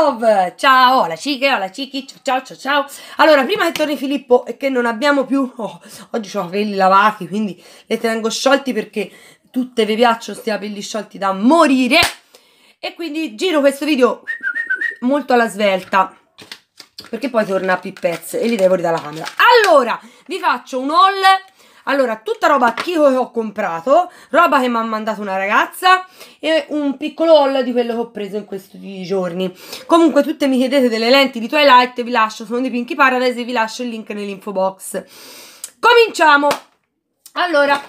love! Ciao, la ciche, la cichi, ciao, ciao, ciao, Allora, prima che torni Filippo e che non abbiamo più... Oh, oggi ho i capelli lavati, quindi le tengo sciolti perché tutte vi piacciono sti capelli sciolti da morire. E quindi giro questo video molto alla svelta perché poi torna a pippezze e li devo ridare la camera. Allora, vi faccio un haul allora, tutta roba Kiko che ho comprato, roba che mi ha mandato una ragazza e un piccolo haul di quello che ho preso in questi giorni. Comunque tutte mi chiedete delle lenti di Twilight, vi lascio, sono di Pinky Paradise e vi lascio il link nell'info box. Cominciamo! Allora,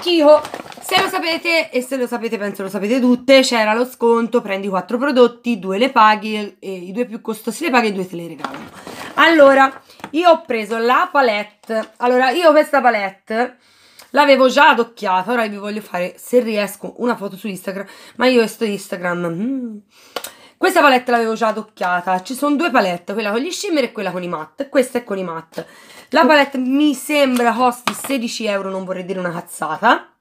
Kiko, se lo sapete e se lo sapete penso lo sapete tutte, c'era lo sconto, prendi 4 prodotti, 2 le paghi, e, i due più costosi le paghi e 2 te le regalano. Allora, io ho preso la palette. Allora, io questa palette l'avevo già adocchiata. Ora vi voglio fare, se riesco, una foto su Instagram. Ma io sto Instagram. Mm. Questa palette l'avevo già adocchiata. Ci sono due palette, quella con gli shimmer e quella con i matte. Questa è con i matte. La palette mi sembra costi 16 euro, non vorrei dire una cazzata.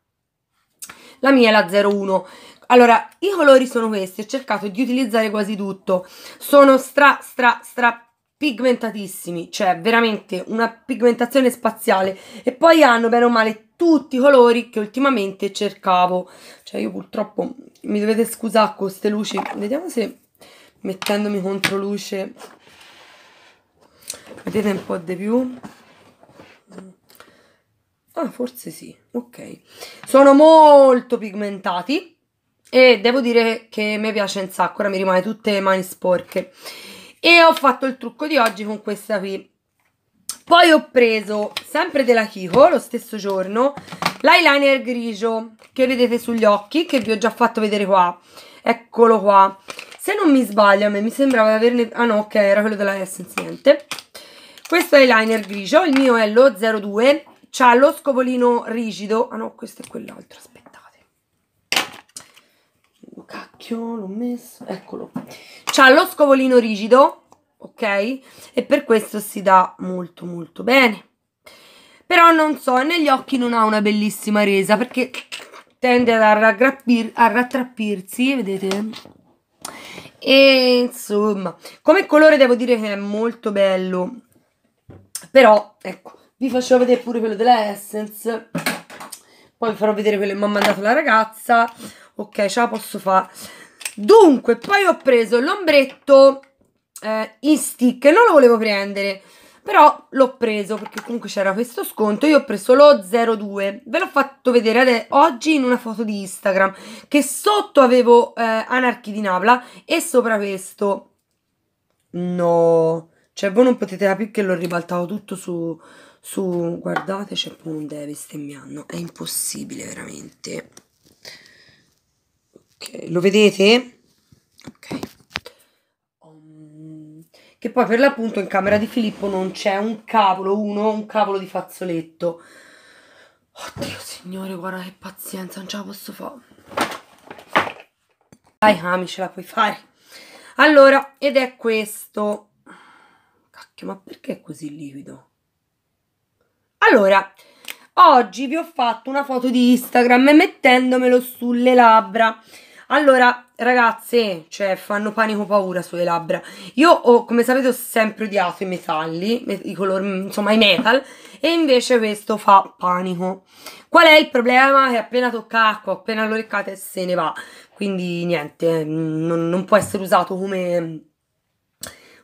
La mia è la 01. Allora, i colori sono questi, ho cercato di utilizzare quasi tutto. Sono stra, stra, stra pigmentatissimi, cioè veramente una pigmentazione spaziale e poi hanno bene o male tutti i colori che ultimamente cercavo. Cioè io purtroppo mi dovete scusare con queste luci, vediamo se mettendomi contro luce vedete un po' di più. Ah, forse sì, ok. Sono molto pigmentati e devo dire che mi piace un sacco, ora mi rimane tutte le mani sporche e ho fatto il trucco di oggi con questa qui poi ho preso sempre della Kiko lo stesso giorno l'eyeliner grigio che vedete sugli occhi che vi ho già fatto vedere qua eccolo qua se non mi sbaglio a me mi sembrava di averne ah no ok era quello della Essence niente questo eyeliner grigio il mio è lo 02 c'ha lo scopolino rigido ah no questo è quell'altro aspetta Cacchio, l'ho messo. Eccolo. C'ha lo scovolino rigido, ok? E per questo si dà molto molto bene. Però non so, negli occhi non ha una bellissima resa perché tende ad a rattrappirsi, vedete? E insomma, come colore devo dire che è molto bello. Però, ecco, vi faccio vedere pure quello della Essence. Poi vi farò vedere quello che mi ha mandato la ragazza ok ce la posso fare dunque poi ho preso l'ombretto eh, in stick non lo volevo prendere però l'ho preso perché comunque c'era questo sconto io ho preso lo 02 ve l'ho fatto vedere oggi in una foto di Instagram che sotto avevo eh, Anarchi di Napla e sopra questo no cioè voi non potete capire che l'ho ribaltato tutto su, su guardate c'è pure un deve stemmiando è impossibile veramente Okay, lo vedete? Ok. Ehm, che poi per l'appunto in camera di Filippo non c'è un cavolo, uno, un cavolo di fazzoletto. Oddio signore, guarda che pazienza, non ce la posso fare. Dai, Ami, ce la puoi fare. Allora, ed è questo. Cacchio, ma perché è così liquido? Allora, oggi vi ho fatto una foto di Instagram mettendomelo sulle labbra. Allora, ragazze, cioè, fanno panico paura sulle labbra. Io, ho, come sapete, ho sempre odiato i metalli, i colori, insomma, i metal, e invece questo fa panico. Qual è il problema? Che appena tocca acqua, appena lo leccate, se ne va. Quindi, niente, non, non può essere usato come...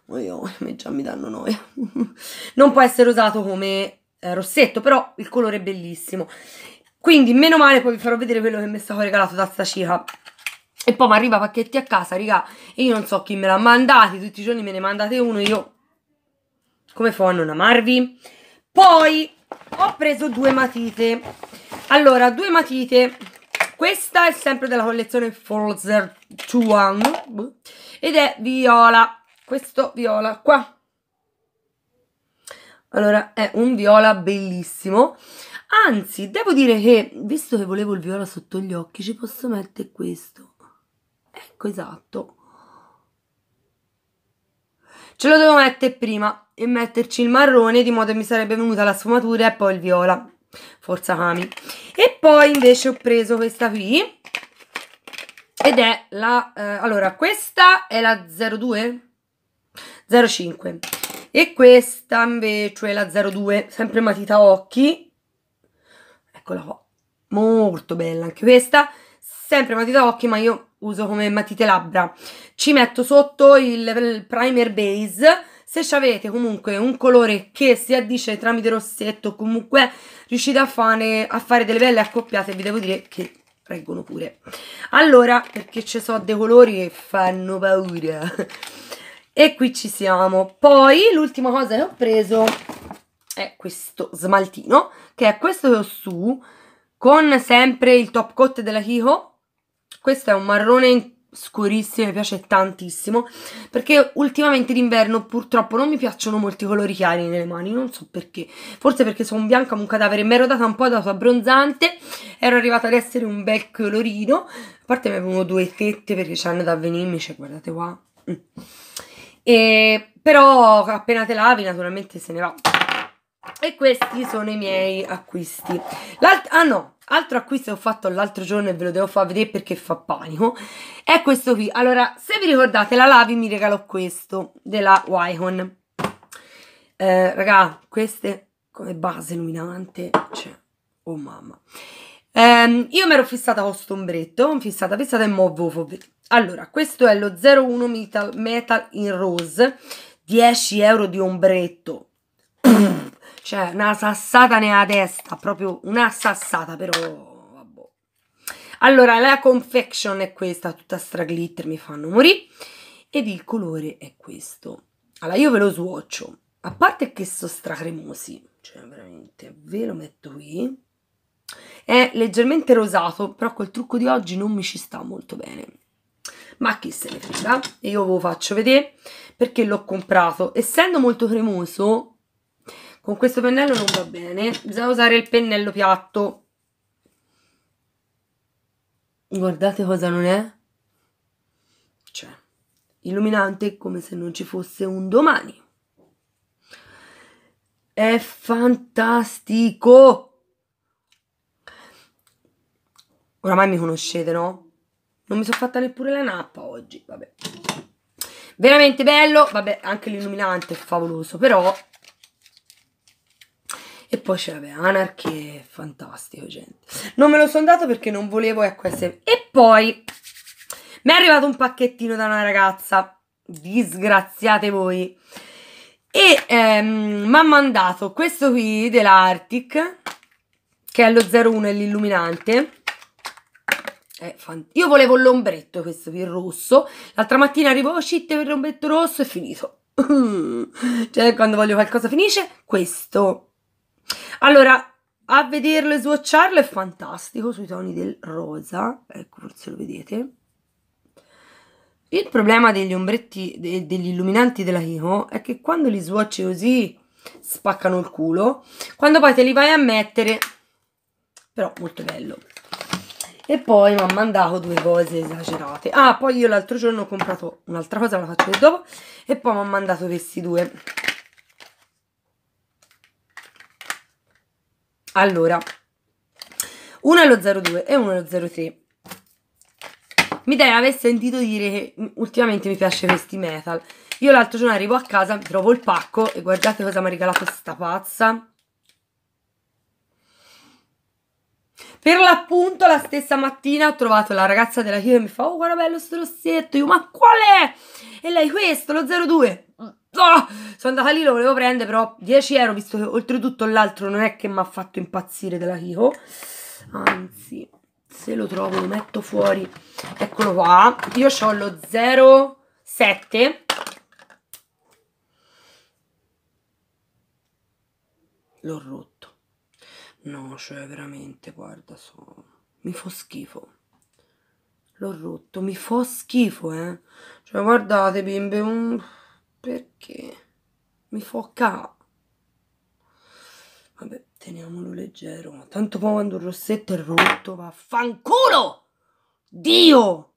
me già mi danno noia. non può essere usato come eh, rossetto, però il colore è bellissimo. Quindi, meno male, poi vi farò vedere quello che mi è stato regalato da sta cica. E poi mi arriva pacchetti a casa, raga, e io non so chi me l'ha mandati, tutti i giorni me ne mandate uno, io come fa a non amarvi? Poi ho preso due matite. Allora, due matite. Questa è sempre della collezione Forzer 21. ed è viola. Questo viola qua. Allora, è un viola bellissimo. Anzi, devo dire che, visto che volevo il viola sotto gli occhi, ci posso mettere questo. Ecco, esatto. Ce lo devo mettere prima e metterci il marrone di modo che mi sarebbe venuta la sfumatura e poi il viola. Forza Kami. E poi invece ho preso questa qui. Ed è la... Eh, allora, questa è la 02? 05. E questa invece è la 02, sempre matita occhi. Eccola qua. Molto bella anche questa sempre matita occhi, ma io uso come matite labbra. Ci metto sotto il, il primer base. Se avete comunque un colore che si addice tramite rossetto, comunque riuscite a fare, a fare delle belle accoppiate, vi devo dire che reggono pure. Allora, perché ci sono dei colori che fanno paura. E qui ci siamo. Poi l'ultima cosa che ho preso è questo smaltino, che è questo che ho su, con sempre il top coat della Kiko, questo è un marrone scurissimo, mi piace tantissimo, perché ultimamente d'inverno purtroppo non mi piacciono molti colori chiari nelle mani, non so perché, forse perché sono bianca un cadavere, mi ero data un po' da abbronzante, ero arrivata ad essere un bel colorino, a parte mi avevano due tette perché c'hanno da venirmi, cioè guardate qua, mm. e, però appena te lavi naturalmente se ne va. E questi sono i miei acquisti. ah no, Altro acquisto che ho fatto l'altro giorno e ve lo devo far vedere perché fa panico è questo qui. Allora, se vi ricordate, la Lavi mi regalò questo della Wycon. Eh, raga, queste come base illuminante, cioè, oh mamma. Eh, io mi ero fissata con questo ombretto, fissata, fissata e mo' vovo. Allora, questo è lo 01 Metal, Metal in Rose, 10 euro di ombretto. Cioè, una sassata nella testa, proprio una sassata, però... Vabbè. Allora, la confection è questa, tutta stra glitter, mi fanno morire. Ed il colore è questo. Allora, io ve lo swatcho. A parte che sono stracremosi, cioè veramente, ve lo metto qui. È leggermente rosato, però col trucco di oggi non mi ci sta molto bene. Ma chi se ne frega, io ve lo faccio vedere perché l'ho comprato. Essendo molto cremoso, con questo pennello non va bene bisogna usare il pennello piatto guardate cosa non è cioè illuminante come se non ci fosse un domani è fantastico oramai mi conoscete no? non mi sono fatta neppure la nappa oggi vabbè veramente bello vabbè anche l'illuminante è favoloso però e poi c'è, vabbè, Anarch è fantastico, gente. Non me lo sono dato perché non volevo EQSM. E poi mi è arrivato un pacchettino da una ragazza. Disgraziate voi. E ehm, mi ha mandato questo qui dell'Arctic, che è lo 01 e l'illuminante. Fan... Io volevo l'ombretto, questo qui, il rosso. L'altra mattina arrivo, citte oh, per l'ombretto rosso, è finito. cioè, quando voglio qualcosa finisce, questo allora, a vederlo e swatcharlo è fantastico sui toni del rosa, ecco forse lo vedete. Il problema degli ombretti, de, degli illuminanti della Kiko è che quando li swatch così spaccano il culo, quando poi te li vai a mettere, però molto bello. E poi mi ha mandato due cose esagerate. Ah, poi io l'altro giorno ho comprato un'altra cosa, la faccio dopo, e poi mi ha mandato questi due Allora, uno è lo 02 e uno è lo 03. Mi dai, aver sentito dire che ultimamente mi piace questi metal. Io l'altro giorno arrivo a casa, trovo il pacco e guardate cosa mi ha regalato sta pazza. Per l'appunto la stessa mattina ho trovato la ragazza della chiesa e mi fa Oh guarda bello sto rossetto Io ma qual è? E lei questo, lo 02 Oh, sono andata lì, lo volevo prendere, però 10 euro, visto che oltretutto l'altro non è che mi ha fatto impazzire della Kiko. Anzi, se lo trovo lo metto fuori. Eccolo qua. Io ho lo 07. L'ho rotto. No, cioè veramente, guarda, so... mi fa schifo. L'ho rotto, mi fa schifo, eh. Cioè, guardate, bimbe, un perché mi foca. Vabbè, teniamolo leggero. ma Tanto poi quando il rossetto è rotto, vaffanculo! Dio!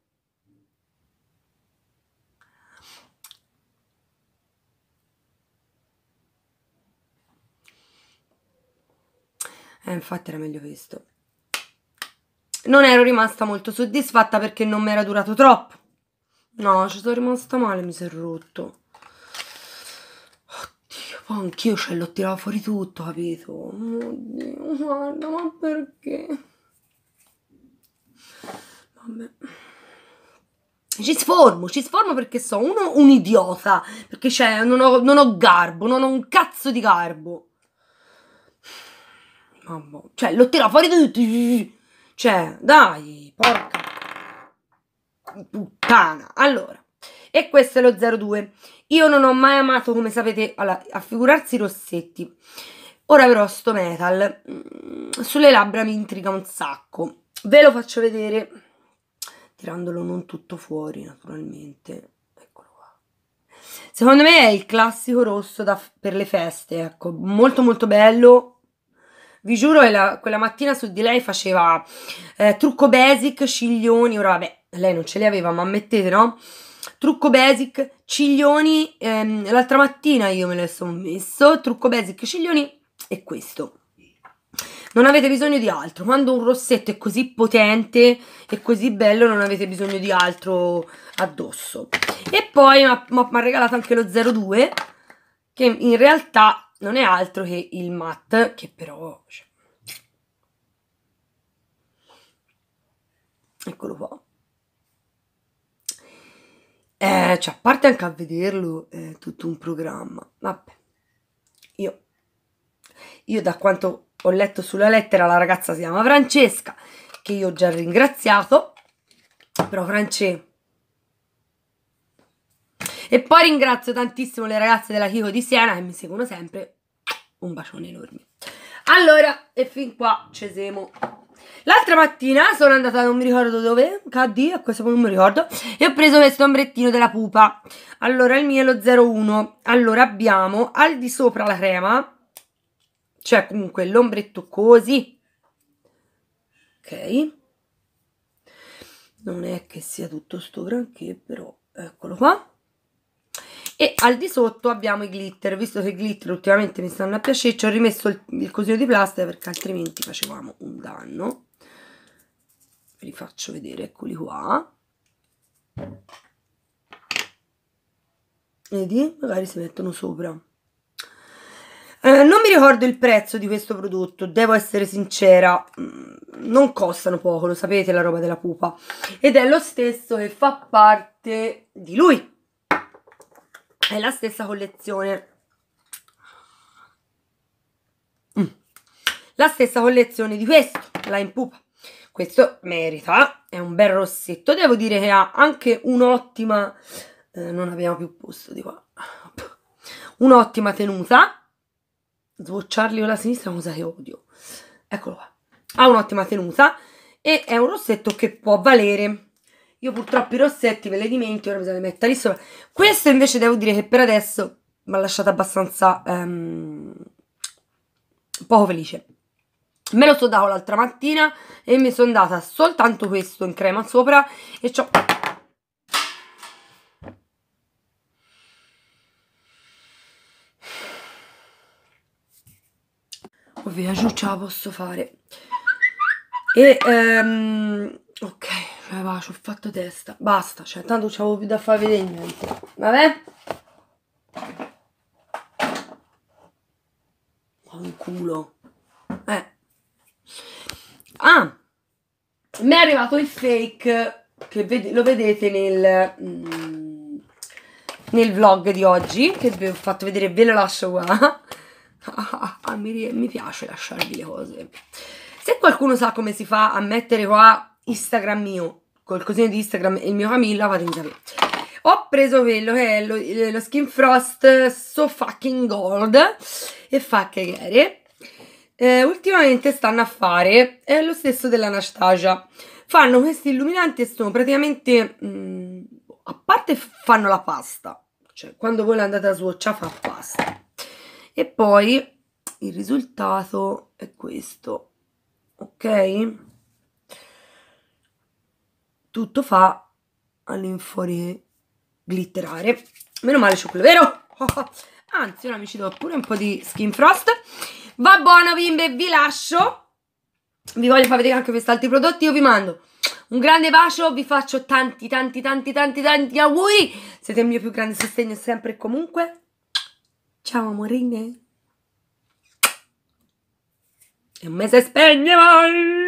Eh, infatti era meglio questo. Non ero rimasta molto soddisfatta perché non mi era durato troppo. No, ci sono rimasta male, mi si è rotto oh, anch'io ce l'ho tirato fuori tutto, capito? Oddio, guarda, ma perché? Vabbè. Ci sformo, ci sformo perché so, uno, un idiota, perché cioè, non ho, non ho garbo, non ho un cazzo di garbo. Mamma, cioè, l'ho tirato fuori tutto. Cioè, dai, porca puttana. Allora, e questo è lo 02. Io non ho mai amato, come sapete, allora, a figurarsi i rossetti. Ora però sto metal mm, sulle labbra mi intriga un sacco. Ve lo faccio vedere tirandolo non tutto fuori, naturalmente. Eccolo qua. Secondo me è il classico rosso da, per le feste, ecco, molto molto bello. Vi giuro, la, quella mattina su di lei faceva eh, trucco basic, ciglioni ora vabbè, lei non ce li aveva, ma ammettete, no? trucco basic, ciglioni, ehm, l'altra mattina io me lo sono messo, trucco basic, ciglioni e questo. Non avete bisogno di altro, quando un rossetto è così potente e così bello non avete bisogno di altro addosso. E poi mi ha regalato anche lo 02, che in realtà non è altro che il matte, che però... Cioè. Eccolo qua. cioè a parte anche a vederlo è tutto un programma. Vabbè, io, io da quanto ho letto sulla lettera la ragazza si chiama Francesca, che io ho già ringraziato, però Francesca. E poi ringrazio tantissimo le ragazze della Chico di Siena che mi seguono sempre. Un bacione enorme. Allora, e fin qua ci siamo. L'altra mattina sono andata, non mi ricordo dove, Caddi, a questo punto non mi ricordo, e ho preso questo ombrettino della pupa. Allora, il mio è lo 01. Allora, abbiamo al di sopra la crema, cioè comunque l'ombretto così. Ok. Non è che sia tutto sto granché, però eccolo qua e al di sotto abbiamo i glitter visto che i glitter ultimamente mi stanno a piacere ci ho rimesso il, il cosino di plastica perché altrimenti facevamo un danno vi faccio vedere eccoli qua vedi magari si mettono sopra eh, non mi ricordo il prezzo di questo prodotto, devo essere sincera, mm, non costano poco, lo sapete la roba della pupa, ed è lo stesso che fa parte di lui, è la stessa collezione mm. la stessa collezione di questo, la in pupa. Questo merita, è un bel rossetto. Devo dire che ha anche un'ottima, eh, non abbiamo più posto di qua, un'ottima tenuta. Sbocciarli con la sinistra cosa che odio. Eccolo qua. Ha un'ottima tenuta e è un rossetto che può valere io purtroppo i rossetti me li dimentico, ora bisogna metterli sopra. Questo invece devo dire che per adesso mi ha lasciato abbastanza um, poco felice. Me lo so dato l'altra mattina e mi sono data soltanto questo in crema sopra e c'ho... Ovvero, giù ce la posso fare. E... Um, ok. Cioè, va, ci ho fatto testa. Basta, cioè, tanto c'avevo più da far vedere niente. Vabbè? un culo. Eh. Ah! Mi è arrivato il fake, che ved- lo vedete nel... Mm, nel vlog di oggi, che vi ho fatto vedere, ve lo lascio qua. Ah, mi, mi piace lasciarvi le cose. Se qualcuno sa come si fa a mettere qua Instagram mio, col cosino di Instagram e il mio Camilla, fatemi sapere. Ho preso quello che è lo, eh, lo Skin Frost So Fucking Gold e fa cagare. Eh, ultimamente stanno a fare è lo stesso della Anastasia. Fanno questi illuminanti e sono praticamente... Mh, mm, a parte fanno la pasta, cioè quando voi l'andate a swatchare fa pasta. E poi il risultato è questo, ok? tutto fa all'infuori glitterare. Meno male c'è quello vero. Oh, Anzi, ora mi ci do pure un po' di skin frost. Va buono, bimbe, vi lascio. Vi voglio far vedere anche questi altri prodotti. Io vi mando un grande bacio, vi faccio tanti, tanti, tanti, tanti, tanti auguri. Siete il mio più grande sostegno sempre e comunque. Ciao, amorine. E me se spegne vai!